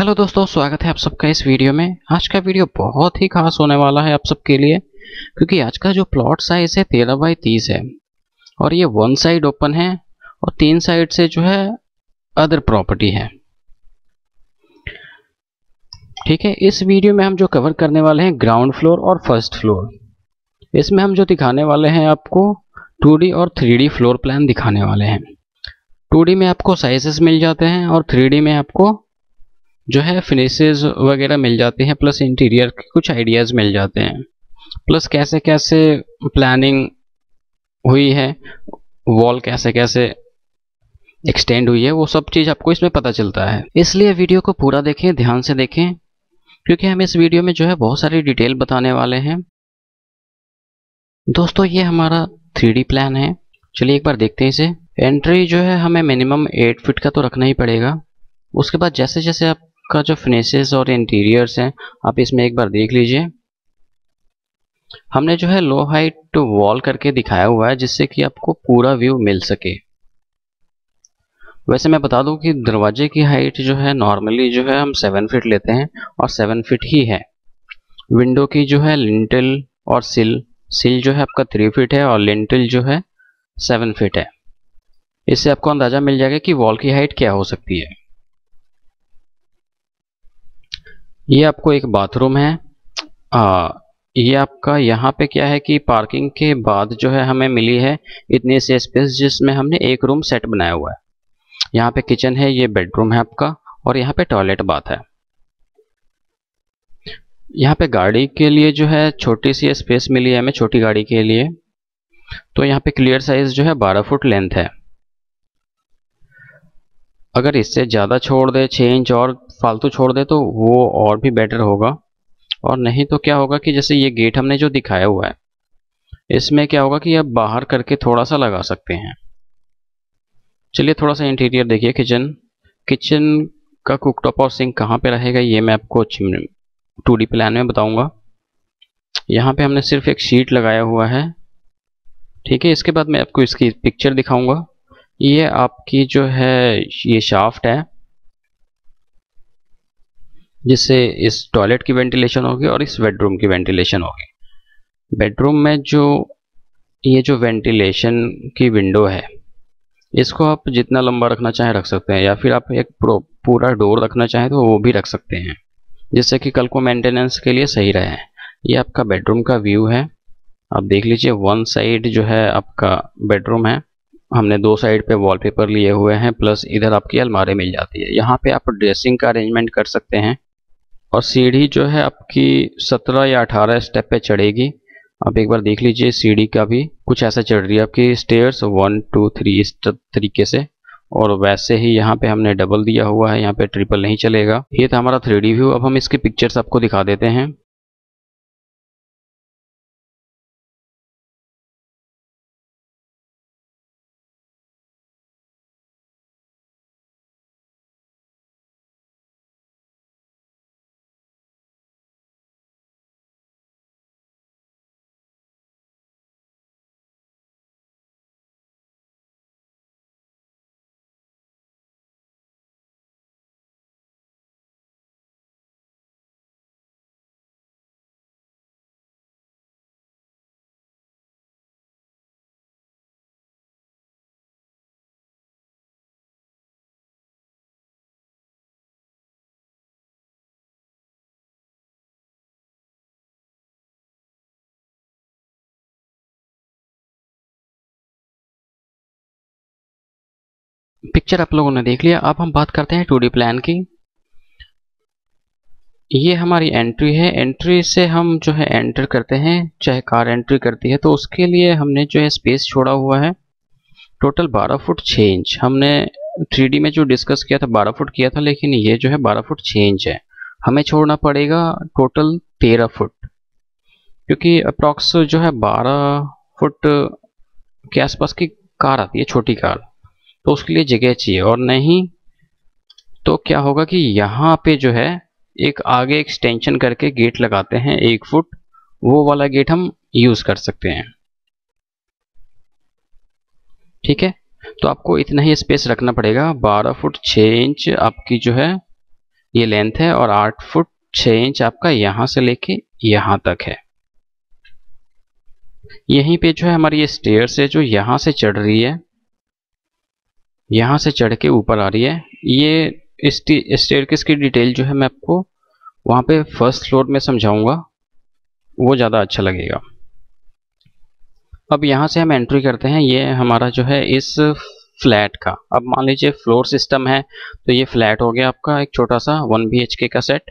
hello दोस्तों स्वागत है आप सबका इस वीडियो में आज का वीडियो बहुत ही खास होने वाला है आप सबके लिए क्योंकि आज का जो प्लॉट साइज है तेरह बाई तीस है और ये वन साइड ओपन है और तीन साइड से जो है अदर प्रॉपर्टी है ठीक है इस वीडियो में हम जो कवर करने वाले हैं ग्राउंड फ्लोर और फर्स्ट फ्लोर इसमें हम जो दिखाने वाले हैं आपको टू और थ्री फ्लोर प्लान दिखाने वाले हैं टू में आपको साइजेस मिल जाते हैं और थ्री में आपको जो है फिनिशेज वगैरह मिल जाते हैं प्लस इंटीरियर के कुछ आइडियाज़ मिल जाते हैं प्लस कैसे कैसे प्लानिंग हुई है वॉल कैसे कैसे एक्सटेंड हुई है वो सब चीज़ आपको इसमें पता चलता है इसलिए वीडियो को पूरा देखें ध्यान से देखें क्योंकि हम इस वीडियो में जो है बहुत सारी डिटेल बताने वाले हैं दोस्तों ये हमारा थ्री प्लान है चलिए एक बार देखते हैं इसे एंट्री जो है हमें मिनिमम एट फिट का तो रखना ही पड़ेगा उसके बाद जैसे जैसे आप का जो फिनिशेस और इंटीरियर्स हैं आप इसमें एक बार देख लीजिए हमने जो है लो हाइट टू वॉल करके दिखाया हुआ है जिससे कि आपको पूरा व्यू मिल सके वैसे मैं बता दूं कि दरवाजे की हाइट जो है नॉर्मली जो है हम सेवन फिट लेते हैं और सेवन फिट ही है विंडो की जो है लिंटल और सिल सिल जो है आपका थ्री फिट है और लिंटल जो है सेवन फिट है इससे आपको अंदाज़ा मिल जाएगा कि वॉल की हाइट क्या हो सकती है ये आपको एक बाथरूम है आ, ये आपका यहाँ पे क्या है कि पार्किंग के बाद जो है हमें मिली है इतनी सी स्पेस जिसमें हमने एक रूम सेट बनाया हुआ है यहाँ पे किचन है ये बेडरूम है आपका और यहाँ पे टॉयलेट बाथ है यहाँ पे गाड़ी के लिए जो है छोटी सी स्पेस मिली है हमें छोटी गाड़ी के लिए तो यहाँ पे क्लियर साइज जो है 12 फुट लेंथ है अगर इससे ज़्यादा छोड़ दे छः इंच और फालतू छोड़ दे तो वो और भी बेटर होगा और नहीं तो क्या होगा कि जैसे ये गेट हमने जो दिखाया हुआ है इसमें क्या होगा कि आप बाहर करके थोड़ा सा लगा सकते हैं चलिए थोड़ा सा इंटीरियर देखिए किचन किचन का कुकटॉप और सिंक कहाँ पे रहेगा ये मैं आपको टू डी प्लान में बताऊंगा यहाँ पे हमने सिर्फ एक शीट लगाया हुआ है ठीक है इसके बाद मैं आपको इसकी पिक्चर दिखाऊंगा ये आपकी जो है ये शाफ्ट है जिससे इस टॉयलेट की वेंटिलेशन होगी और इस बेडरूम की वेंटिलेशन होगी बेडरूम में जो ये जो वेंटिलेशन की विंडो है इसको आप जितना लंबा रखना चाहें रख सकते हैं या फिर आप एक पूरा डोर रखना चाहें तो वो भी रख सकते हैं जिससे कि कल को मेंटेनेंस के लिए सही रहे ये आपका बेडरूम का व्यू है आप देख लीजिए वन साइड जो है आपका बेडरूम है हमने दो साइड पे वॉलपेपर लिए हुए हैं प्लस इधर आपकी अलमारी मिल जाती है यहाँ पे आप ड्रेसिंग का अरेंजमेंट कर सकते हैं और सीढ़ी जो है आपकी 17 या 18 स्टेप पे चढ़ेगी आप एक बार देख लीजिए सीढ़ी का भी कुछ ऐसा चढ़ रही है आपकी स्टेयर्स वन टू थ्री इस तरीके से और वैसे ही यहाँ पे हमने डबल दिया हुआ है यहाँ पे ट्रिपल नहीं चलेगा ये था हमारा थ्री व्यू अब हम इसके पिक्चर्स आपको दिखा देते हैं पिक्चर आप लोगों ने देख लिया अब हम बात करते हैं टू प्लान की ये हमारी एंट्री है एंट्री से हम जो है एंटर करते हैं चाहे कार एंट्री करती है तो उसके लिए हमने जो है स्पेस छोड़ा हुआ है टोटल 12 फुट 6 इंच हमने थ्री में जो डिस्कस किया था 12 फुट किया था लेकिन ये जो है 12 फुट 6 इंच है हमें छोड़ना पड़ेगा टोटल 13 फुट क्योंकि अप्रॉक्स जो है 12 फुट के आसपास की कार आती है छोटी कार तो उसके लिए जगह चाहिए और नहीं तो क्या होगा कि यहाँ पे जो है एक आगे एक्सटेंशन करके गेट लगाते हैं एक फुट वो वाला गेट हम यूज कर सकते हैं ठीक है तो आपको इतना ही स्पेस रखना पड़ेगा 12 फुट 6 इंच आपकी जो है ये लेंथ है और 8 फुट 6 इंच आपका यहाँ से लेके यहाँ तक है यहीं पे जो है हमारी ये स्टेयर से जो यहाँ से चढ़ रही है यहाँ से चढ़ के ऊपर आ रही है ये स्टेयर केस की डिटेल जो है मैं आपको वहाँ पे फर्स्ट फ्लोर में समझाऊंगा वो ज़्यादा अच्छा लगेगा अब यहाँ से हम एंट्री करते हैं ये हमारा जो है इस फ्लैट का अब मान लीजिए फ्लोर सिस्टम है तो ये फ्लैट हो गया आपका एक छोटा सा वन बी का सेट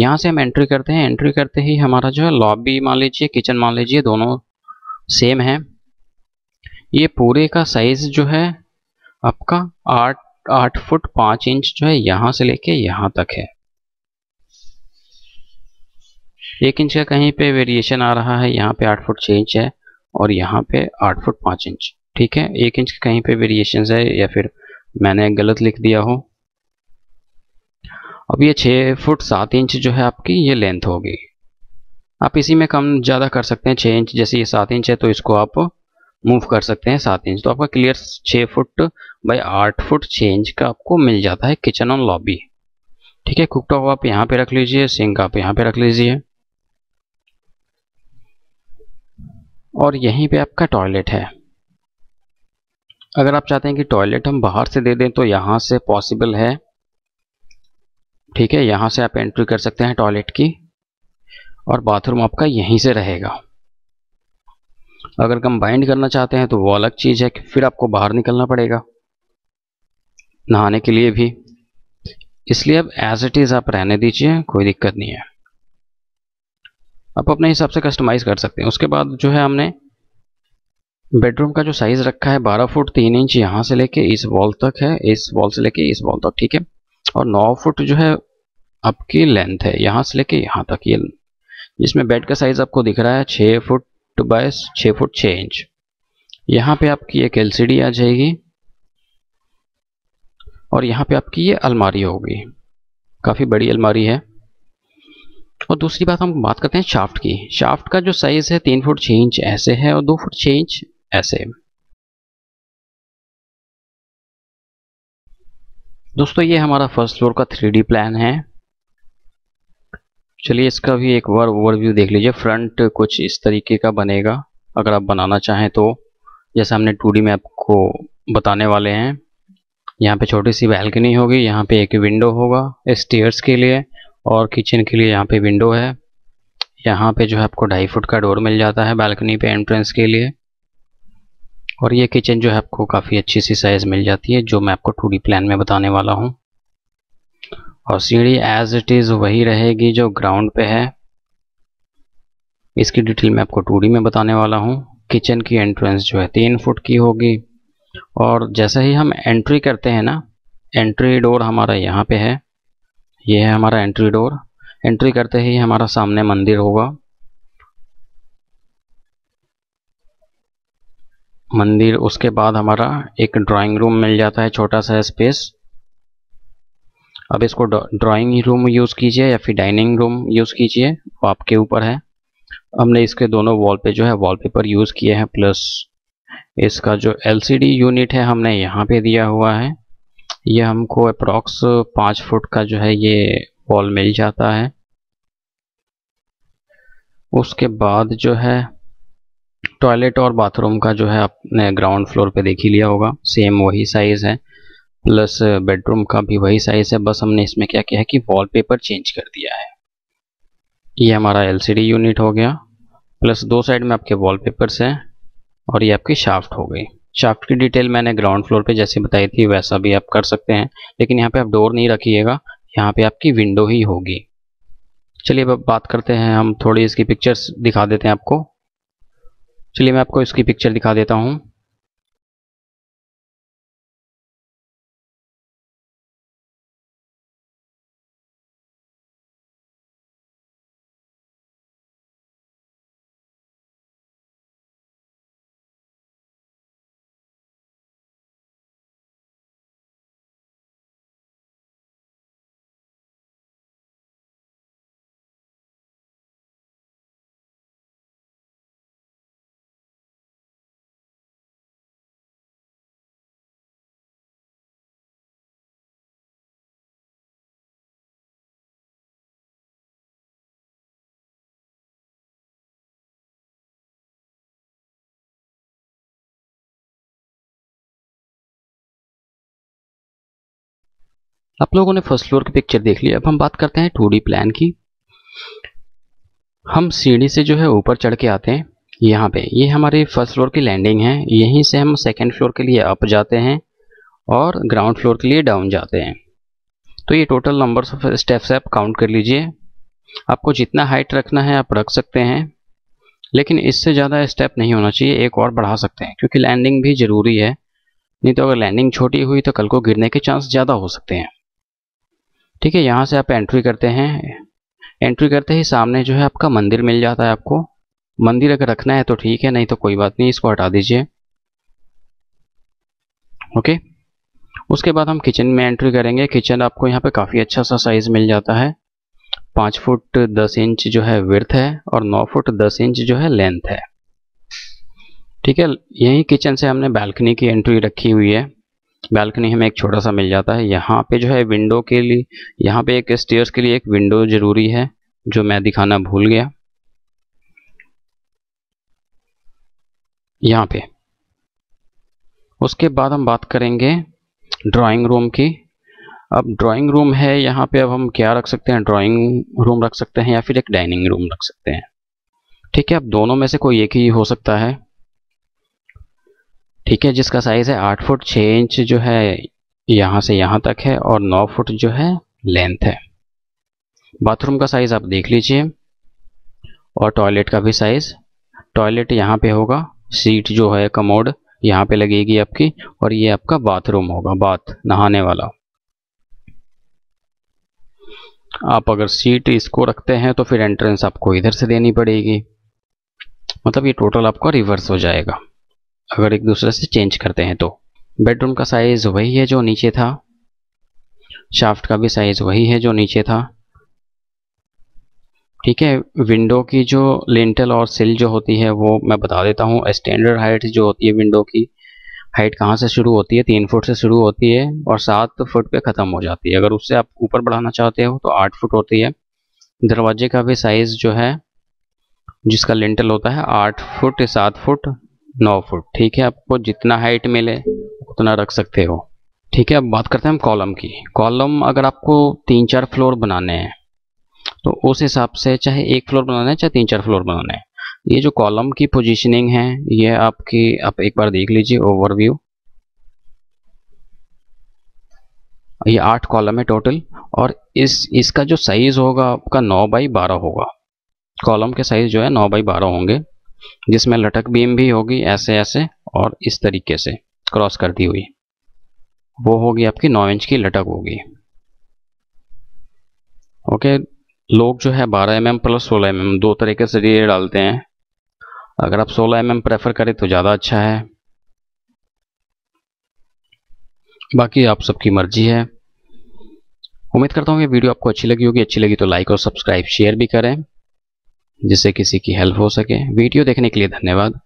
यहाँ से हम एंट्री करते हैं एंट्री करते ही हमारा जो है लॉबी मान लीजिए किचन मान लीजिए दोनों सेम है ये पूरे का साइज़ जो है आपका आठ आठ फुट पांच इंच जो है यहां से लेके यहां तक है एक इंच का कहीं पे वेरिएशन आ रहा है यहाँ पे आठ फुट छह इंच है और यहाँ पे आठ फुट पांच इंच ठीक है एक इंच का कहीं पे वेरिएशन है या फिर मैंने गलत लिख दिया हो अब ये छह फुट सात इंच जो है आपकी ये लेंथ होगी आप इसी में कम ज़्यादा कर सकते हैं छह इंच जैसे ये सात इंच है तो इसको आप मूव कर सकते हैं सात इंच तो आपका क्लियर छह फुट बाई आठ फुट चेंज का आपको मिल जाता है किचन और लॉबी ठीक है कुकटॉप आप यहाँ पे रख लीजिए सिंक आप यहाँ पे रख लीजिए और यहीं पे आपका टॉयलेट है अगर आप चाहते हैं कि टॉयलेट हम बाहर से दे दें तो यहाँ से पॉसिबल है ठीक है यहाँ से आप एंट्री कर सकते हैं टॉयलेट की और बाथरूम आपका यहीं से रहेगा अगर कंबाइंड करना चाहते हैं तो वो अलग चीज़ है कि फिर आपको बाहर निकलना पड़ेगा नहाने के लिए भी इसलिए अब एज इट इज़ आप रहने दीजिए कोई दिक्कत नहीं है आप अपने हिसाब से कस्टमाइज़ कर सकते हैं उसके बाद जो है हमने बेडरूम का जो साइज़ रखा है 12 फुट 3 इंच यहाँ से लेके इस वॉल तक है इस वॉल से लेके इस वॉल तक ठीक है और 9 फुट जो है आपकी लेंथ है यहाँ से लेके यहाँ तक ये जिसमें बेड का साइज़ आपको दिख रहा है 6 फुट बाय 6 फुट 6 इंच यहाँ पे आपकी एक एल आ जाएगी और यहाँ पे आपकी ये अलमारी होगी काफ़ी बड़ी अलमारी है और दूसरी बात हम बात करते हैं शाफ्ट की शाफ्ट का जो साइज़ है तीन फुट छः इंच ऐसे है और दो फुट छः इंच ऐसे दोस्तों ये हमारा फर्स्ट फ्लोर का थ्री प्लान है चलिए इसका भी एक बार ओवरव्यू देख लीजिए फ्रंट कुछ इस तरीके का बनेगा अगर आप बनाना चाहें तो जैसे हमने टू मैप को बताने वाले हैं यहाँ पे छोटी सी बैल्कनी होगी यहाँ पे एक विंडो होगा स्टेयर्स के लिए और किचन के लिए यहाँ पे विंडो है यहाँ पे जो है आपको ढाई फुट का डोर मिल जाता है बालकनी पे एंट्रेंस के लिए और ये किचन जो है आपको काफ़ी अच्छी सी साइज़ मिल जाती है जो मैं आपको टू प्लान में बताने वाला हूँ और सीढ़ी एज इट इज़ वही रहेगी जो ग्राउंड पे है इसकी डिटेल मैं आपको टू में बताने वाला हूँ किचन की एंट्रेंस जो है तीन फुट की होगी और जैसे ही हम एंट्री करते हैं ना एंट्री डोर हमारा यहाँ पे है ये है हमारा एंट्री डोर एंट्री करते ही हमारा सामने मंदिर होगा मंदिर उसके बाद हमारा एक ड्राइंग रूम मिल जाता है छोटा सा स्पेस अब इसको ड्राइंग रूम यूज़ कीजिए या फिर डाइनिंग रूम यूज़ कीजिए वो आपके ऊपर है हमने इसके दोनों वॉल पे जो है वॉलपेपर यूज़ किए हैं प्लस इसका जो एलसीडी यूनिट है हमने यहाँ पे दिया हुआ है ये हमको अप्रॉक्स पाँच फुट का जो है ये वॉल मिल जाता है उसके बाद जो है टॉयलेट और बाथरूम का जो है आपने ग्राउंड फ्लोर पे देख ही लिया होगा सेम वही साइज़ है प्लस बेडरूम का भी वही साइज़ है बस हमने इसमें क्या किया है कि वॉलपेपर चेंज कर दिया है ये हमारा एलसीडी यूनिट हो गया प्लस दो साइड में आपके वॉलपेपर्स हैं और ये आपकी शाफ्ट हो गई शाफ्ट की डिटेल मैंने ग्राउंड फ्लोर पे जैसे बताई थी वैसा भी आप कर सकते हैं लेकिन यहाँ पे आप डोर नहीं रखिएगा यहाँ पे आपकी विंडो ही होगी चलिए अब बात करते हैं हम थोड़ी इसकी पिक्चर्स दिखा देते हैं आपको चलिए मैं आपको इसकी पिक्चर दिखा देता हूँ आप लोगों ने फर्स्ट फ्लोर की पिक्चर देख ली अब हम बात करते हैं टू प्लान की हम सीढ़ी से जो है ऊपर चढ़ के आते हैं यहाँ पे ये हमारी फर्स्ट फ्लोर की लैंडिंग है यहीं से हम सेकंड फ्लोर के लिए अप जाते हैं और ग्राउंड फ्लोर के लिए डाउन जाते हैं तो ये टोटल नंबर ऑफ स्टेप्स आप काउंट कर लीजिए आपको जितना हाइट रखना है आप रख सकते हैं लेकिन इससे ज़्यादा स्टेप नहीं होना चाहिए एक और बढ़ा सकते हैं क्योंकि लैंडिंग भी ज़रूरी है नहीं तो अगर लैंडिंग छोटी हुई तो कल को गिरने के चांस ज़्यादा हो सकते हैं ठीक है यहाँ से आप एंट्री करते हैं एंट्री करते ही सामने जो है आपका मंदिर मिल जाता है आपको मंदिर अगर रखना है तो ठीक है नहीं तो कोई बात नहीं इसको हटा दीजिए ओके उसके बाद हम किचन में एंट्री करेंगे किचन आपको यहाँ पे काफ़ी अच्छा सा साइज़ मिल जाता है पाँच फुट दस इंच जो है विर्थ है और नौ फुट दस इंच जो है लेंथ है ठीक है यही किचन से हमने बालकनी की एंट्री रखी हुई है बालकनी हमें एक छोटा सा मिल जाता है यहाँ पे जो है विंडो के लिए यहाँ पे एक स्टेयर्स के लिए एक विंडो ज़रूरी है जो मैं दिखाना भूल गया यहाँ पे उसके बाद हम बात करेंगे ड्राइंग रूम की अब ड्राइंग रूम है यहाँ पे अब हम क्या रख सकते हैं ड्राइंग रूम रख सकते हैं या फिर एक डाइनिंग रूम रख सकते हैं ठीक है अब दोनों में से कोई एक ही हो सकता है ठीक है जिसका साइज़ है आठ फुट छः इंच जो है यहाँ से यहाँ तक है और नौ फुट जो है लेंथ है बाथरूम का साइज़ आप देख लीजिए और टॉयलेट का भी साइज़ टॉयलेट यहाँ पे होगा सीट जो है कमोड यहाँ पे लगेगी आपकी और ये आपका बाथरूम होगा बाथ नहाने वाला आप अगर सीट इसको रखते हैं तो फिर एंट्रेंस आपको इधर से देनी पड़ेगी मतलब ये टोटल आपका रिवर्स हो जाएगा अगर एक दूसरे से चेंज करते हैं तो बेडरूम का साइज़ वही है जो नीचे था शाफ्ट का भी साइज़ वही है जो नीचे था ठीक है विंडो की जो लेंटल और सिल जो होती है वो मैं बता देता हूँ स्टैंडर्ड हाइट जो होती है विंडो की हाइट कहाँ से शुरू होती है तीन फुट से शुरू होती है और सात फुट पे ख़त्म हो जाती है अगर उससे आप ऊपर बढ़ाना चाहते हो तो आठ फुट होती है दरवाजे का भी साइज़ जो है जिसका लेंटल होता है आठ फुट सात फुट नौ फुट ठीक है आपको जितना हाइट मिले उतना रख सकते हो ठीक है अब बात करते हैं हम कॉलम की कॉलम अगर आपको तीन चार फ्लोर बनाने हैं तो उस हिसाब से चाहे एक फ्लोर बनाना है चाहे तीन चार फ्लोर बनाना है ये जो कॉलम की पोजीशनिंग है ये आपकी आप एक बार देख लीजिए ओवरव्यू ये आठ कॉलम है टोटल और इस इसका जो साइज़ होगा आपका नौ बाई बारह होगा कॉलम के साइज़ जो है नौ बाई बारह होंगे जिसमें लटक बीम भी होगी ऐसे ऐसे और इस तरीके से क्रॉस कर दी हुई वो होगी आपकी नौ इंच की लटक होगी ओके लोग जो है 12 एम एम प्लस सोलह एम एम दो तरीके से ये डालते हैं अगर आप 16 एम एम प्रेफर करें तो ज़्यादा अच्छा है बाकी आप सबकी मर्जी है उम्मीद करता हूँ कि वीडियो आपको अच्छी लगी होगी अच्छी लगी तो लाइक और सब्सक्राइब शेयर भी करें जिससे किसी की हेल्प हो सके वीडियो देखने के लिए धन्यवाद